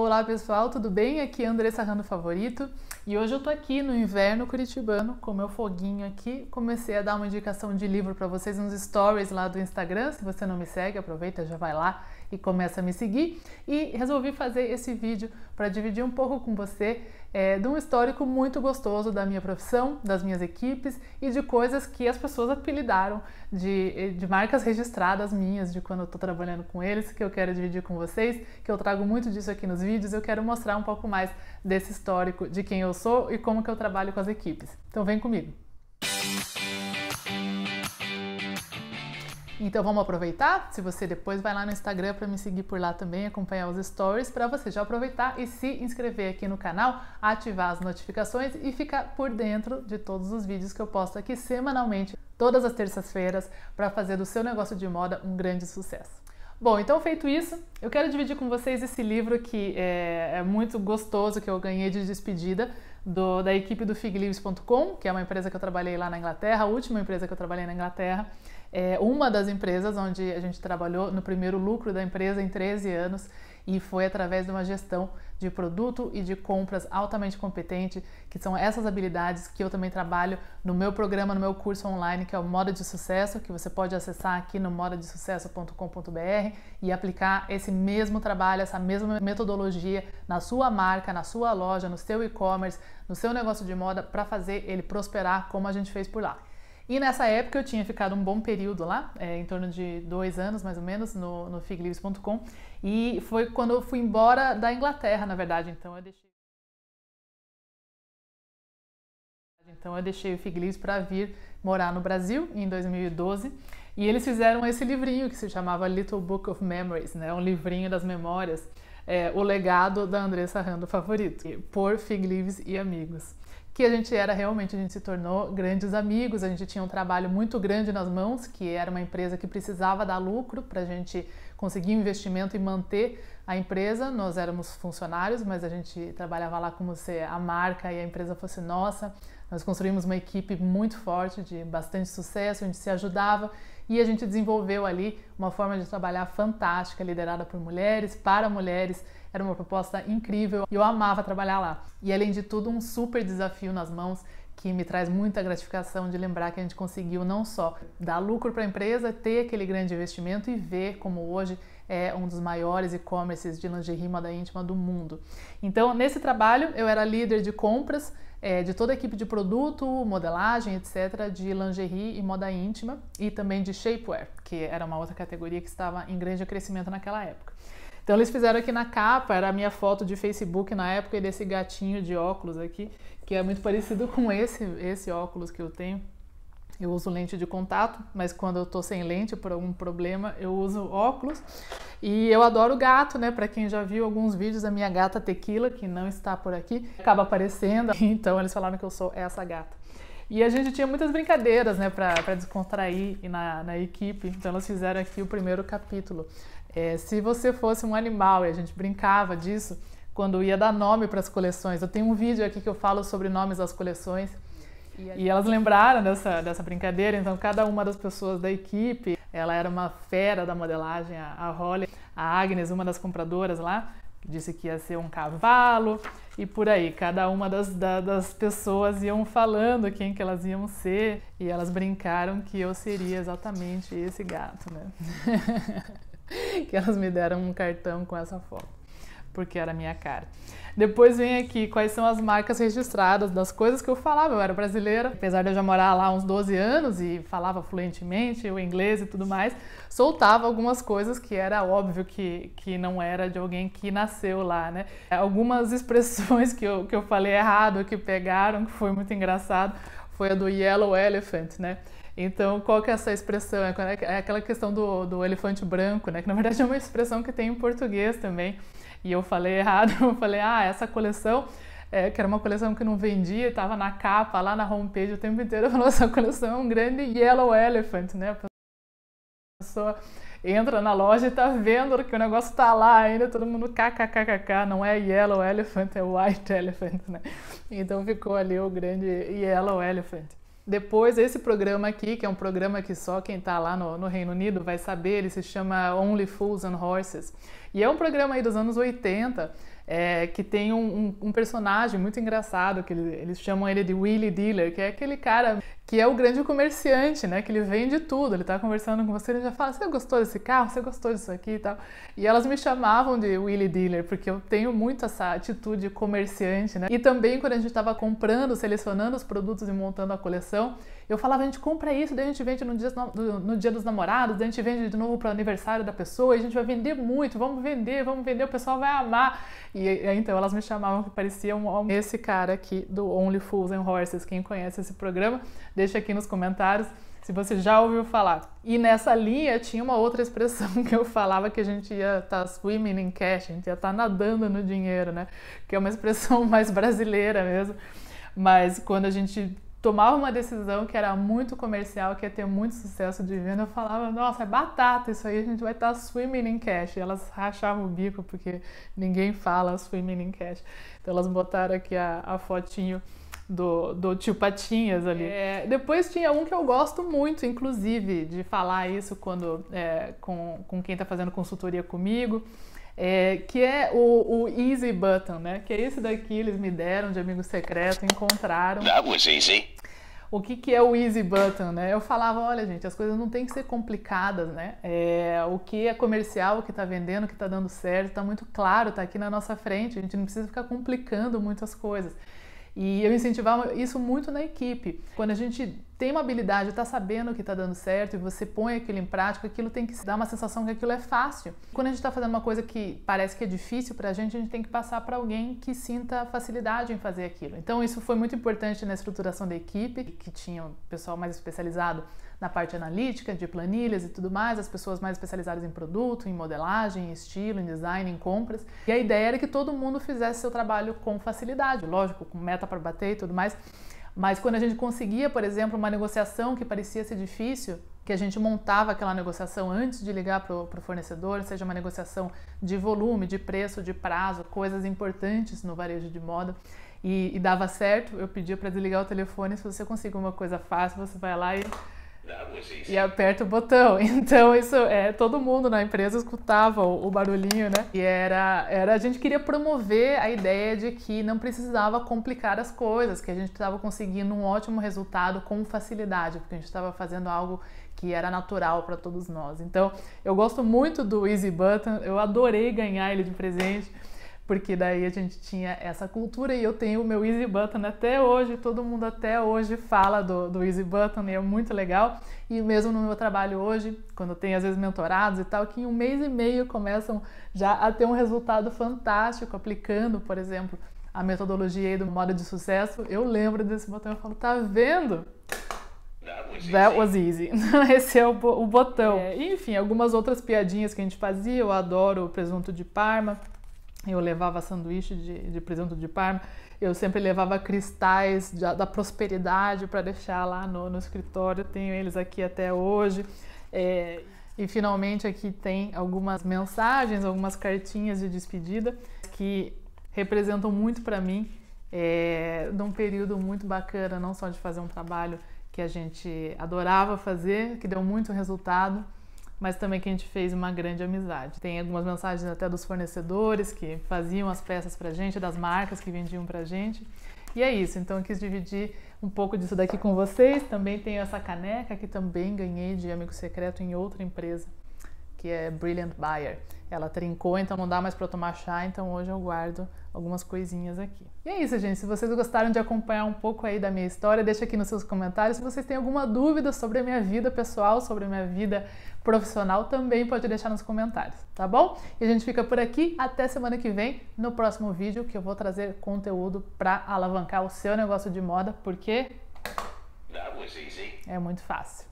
Olá pessoal, tudo bem? Aqui é Andressa Rando Favorito e hoje eu tô aqui no inverno curitibano com meu foguinho aqui. Comecei a dar uma indicação de livro para vocês nos stories lá do Instagram. Se você não me segue, aproveita, já vai lá e começa a me seguir. E resolvi fazer esse vídeo para dividir um pouco com você é, de um histórico muito gostoso da minha profissão, das minhas equipes e de coisas que as pessoas apelidaram de, de marcas registradas minhas de quando eu estou trabalhando com eles, que eu quero dividir com vocês, que eu trago muito disso aqui nos vídeos. Eu quero mostrar um pouco mais desse histórico de quem eu sou e como que eu trabalho com as equipes. Então vem comigo. Música então vamos aproveitar? Se você depois vai lá no Instagram para me seguir por lá também, acompanhar os stories, para você já aproveitar e se inscrever aqui no canal, ativar as notificações e ficar por dentro de todos os vídeos que eu posto aqui semanalmente, todas as terças-feiras, para fazer do seu negócio de moda um grande sucesso. Bom, então feito isso, eu quero dividir com vocês esse livro que é, é muito gostoso que eu ganhei de despedida do, da equipe do figlives.com, que é uma empresa que eu trabalhei lá na Inglaterra, a última empresa que eu trabalhei na Inglaterra é, uma das empresas onde a gente trabalhou no primeiro lucro da empresa em 13 anos e foi através de uma gestão de produto e de compras altamente competente, que são essas habilidades que eu também trabalho no meu programa, no meu curso online, que é o Moda de Sucesso, que você pode acessar aqui no modadesucesso.com.br e aplicar esse mesmo trabalho, essa mesma metodologia na sua marca, na sua loja, no seu e-commerce, no seu negócio de moda para fazer ele prosperar como a gente fez por lá. E nessa época eu tinha ficado um bom período lá, é, em torno de dois anos mais ou menos, no, no figlives.com. E foi quando eu fui embora da Inglaterra, na verdade. Então eu deixei. Então eu deixei o Fig para vir morar no Brasil em 2012 e eles fizeram esse livrinho que se chamava Little Book of Memories, né? Um livrinho das memórias é, o legado da Andressa Rando favorito, por Fig Leaves e Amigos. Que a gente era realmente, a gente se tornou grandes amigos, a gente tinha um trabalho muito grande nas mãos, que era uma empresa que precisava dar lucro para a gente conseguir investimento e manter a empresa. Nós éramos funcionários, mas a gente trabalhava lá como se a marca e a empresa fosse nossa. Nós construímos uma equipe muito forte, de bastante sucesso, a gente se ajudava e a gente desenvolveu ali uma forma de trabalhar fantástica, liderada por mulheres, para mulheres. Era uma proposta incrível e eu amava trabalhar lá. E além de tudo, um super desafio nas mãos que me traz muita gratificação de lembrar que a gente conseguiu não só dar lucro para a empresa, ter aquele grande investimento e ver como hoje é um dos maiores e-commerces de lingerie moda íntima do mundo. Então, nesse trabalho, eu era líder de compras é, de toda a equipe de produto, modelagem, etc., de lingerie e moda íntima, e também de shapewear, que era uma outra categoria que estava em grande crescimento naquela época. Então eles fizeram aqui na capa, era a minha foto de Facebook na época e desse gatinho de óculos aqui, que é muito parecido com esse, esse óculos que eu tenho. Eu uso lente de contato, mas quando eu tô sem lente por algum problema, eu uso óculos. E eu adoro gato, né? Para quem já viu alguns vídeos da minha gata Tequila, que não está por aqui, acaba aparecendo. Então eles falaram que eu sou essa gata. E a gente tinha muitas brincadeiras, né, para descontrair na, na equipe. Então elas fizeram aqui o primeiro capítulo. É, se você fosse um animal, e a gente brincava disso quando ia dar nome para as coleções. Eu tenho um vídeo aqui que eu falo sobre nomes das coleções. E elas lembraram dessa, dessa brincadeira, então cada uma das pessoas da equipe, ela era uma fera da modelagem, a, a Holly, a Agnes, uma das compradoras lá, disse que ia ser um cavalo e por aí. Cada uma das, da, das pessoas iam falando quem que elas iam ser e elas brincaram que eu seria exatamente esse gato, né? que elas me deram um cartão com essa foto porque era a minha cara. Depois vem aqui quais são as marcas registradas das coisas que eu falava. Eu era brasileira, apesar de eu já morar lá uns 12 anos e falava fluentemente o inglês e tudo mais, soltava algumas coisas que era óbvio que, que não era de alguém que nasceu lá, né? Algumas expressões que eu, que eu falei errado, que pegaram, que foi muito engraçado, foi a do Yellow Elephant, né? Então, qual que é essa expressão? É, é, é aquela questão do, do elefante branco, né? Que na verdade é uma expressão que tem em português também. E eu falei errado, eu falei, ah, essa coleção é, que era uma coleção que não vendia, estava na capa, lá na homepage o tempo inteiro, falou, essa coleção é um grande yellow elephant, né? A pessoa entra na loja e está vendo que o negócio está lá ainda, todo mundo kkkk, não é yellow elephant, é white elephant, né? Então ficou ali o grande yellow elephant. Depois, esse programa aqui, que é um programa que só quem está lá no, no Reino Unido vai saber, ele se chama Only Fools and Horses. E é um programa aí dos anos 80 é, que tem um, um, um, personagem muito engraçado, que ele, eles chamam ele de Willy Dealer, que é aquele cara que é o grande comerciante, né? Que ele vende tudo, ele tá conversando com você, ele já fala, você gostou desse carro? Você gostou disso aqui e tal? E elas me chamavam de Willy Dealer, porque eu tenho muito essa atitude comerciante, né? E também quando a gente estava comprando, selecionando os produtos e montando a coleção, eu falava, a gente compra isso, daí a gente vende no dia, no, no dia dos namorados, daí a gente vende de novo para o aniversário da pessoa, a gente vai vender muito, vamos vamos vender, vamos vender, o pessoal vai amar. E então elas me chamavam que pareciam um, esse cara aqui do Only Fools and Horses. Quem conhece esse programa, deixa aqui nos comentários se você já ouviu falar. E nessa linha tinha uma outra expressão que eu falava que a gente ia estar tá swimming in cash, a gente ia estar tá nadando no dinheiro, né? Que é uma expressão mais brasileira mesmo. Mas quando a gente tomava uma decisão que era muito comercial, que ia ter muito sucesso de venda, eu falava, nossa, é batata, isso aí a gente vai estar swimming in cash. E elas rachavam o bico, porque ninguém fala swimming in cash. Então elas botaram aqui a, a fotinho do, do tio Patinhas ali. É, depois tinha um que eu gosto muito, inclusive, de falar isso quando é, com, com quem está fazendo consultoria comigo, é, que é o, o, Easy Button, né? Que é esse daqui, eles me deram de amigo secreto, encontraram. That was easy. O que, que é o Easy Button, né? Eu falava, olha gente, as coisas não tem que ser complicadas, né? É, o que é comercial, o que está vendendo, o que está dando certo, está muito claro, está aqui na nossa frente, a gente não precisa ficar complicando muitas coisas. E eu incentivava isso muito na equipe. Quando a gente tem uma habilidade, está sabendo o que está dando certo e você põe aquilo em prática, aquilo tem que dar uma sensação que aquilo é fácil. Quando a gente está fazendo uma coisa que parece que é difícil para a gente, a gente tem que passar para alguém que sinta facilidade em fazer aquilo. Então isso foi muito importante na estruturação da equipe, que tinha o pessoal mais especializado na parte analítica, de planilhas e tudo mais, as pessoas mais especializadas em produto, em modelagem, em estilo, em design, em compras. E a ideia era que todo mundo fizesse seu trabalho com facilidade, lógico, com meta para bater e tudo mais. Mas quando a gente conseguia, por exemplo, uma negociação que parecia ser difícil, que a gente montava aquela negociação antes de ligar para o fornecedor, seja uma negociação de volume, de preço, de prazo, coisas importantes no varejo de moda, e, e dava certo, eu pedia para desligar o telefone. Se você conseguir uma coisa fácil, você vai lá e e aperta o botão. Então isso é todo mundo na empresa escutava o, o barulhinho, né? E era era a gente queria promover a ideia de que não precisava complicar as coisas, que a gente estava conseguindo um ótimo resultado com facilidade, porque a gente estava fazendo algo que era natural para todos nós. Então, eu gosto muito do Easy Button, eu adorei ganhar ele de presente porque daí a gente tinha essa cultura e eu tenho o meu Easy Button até hoje, todo mundo até hoje fala do, do Easy Button e é muito legal. E mesmo no meu trabalho hoje, quando tem tenho às vezes mentorados e tal, que em um mês e meio começam já a ter um resultado fantástico aplicando, por exemplo, a metodologia aí do modo de sucesso, eu lembro desse botão e falo, tá vendo? That was easy. Esse é o, o botão. É, enfim, algumas outras piadinhas que a gente fazia, eu adoro o presunto de Parma eu levava sanduíche de, de presunto de parma, eu sempre levava cristais de, da prosperidade para deixar lá no, no, escritório, tenho eles aqui até hoje. É, e finalmente aqui tem algumas mensagens, algumas cartinhas de despedida que representam muito para mim, é, num período muito bacana, não só de fazer um trabalho que a gente adorava fazer, que deu muito resultado, mas também que a gente fez uma grande amizade. Tem algumas mensagens até dos fornecedores que faziam as peças pra gente, das marcas que vendiam pra gente. E é isso, então eu quis dividir um pouco disso daqui com vocês. Também tenho essa caneca que também ganhei de amigo secreto em outra empresa que é Brilliant Buyer. Ela trincou, então não dá mais para tomar chá, então hoje eu guardo algumas coisinhas aqui. E é isso, gente. Se vocês gostaram de acompanhar um pouco aí da minha história, deixa aqui nos seus comentários. Se vocês têm alguma dúvida sobre a minha vida pessoal, sobre a minha vida profissional, também pode deixar nos comentários, tá bom? E a gente fica por aqui até semana que vem, no próximo vídeo, que eu vou trazer conteúdo para alavancar o seu negócio de moda, porque é muito fácil.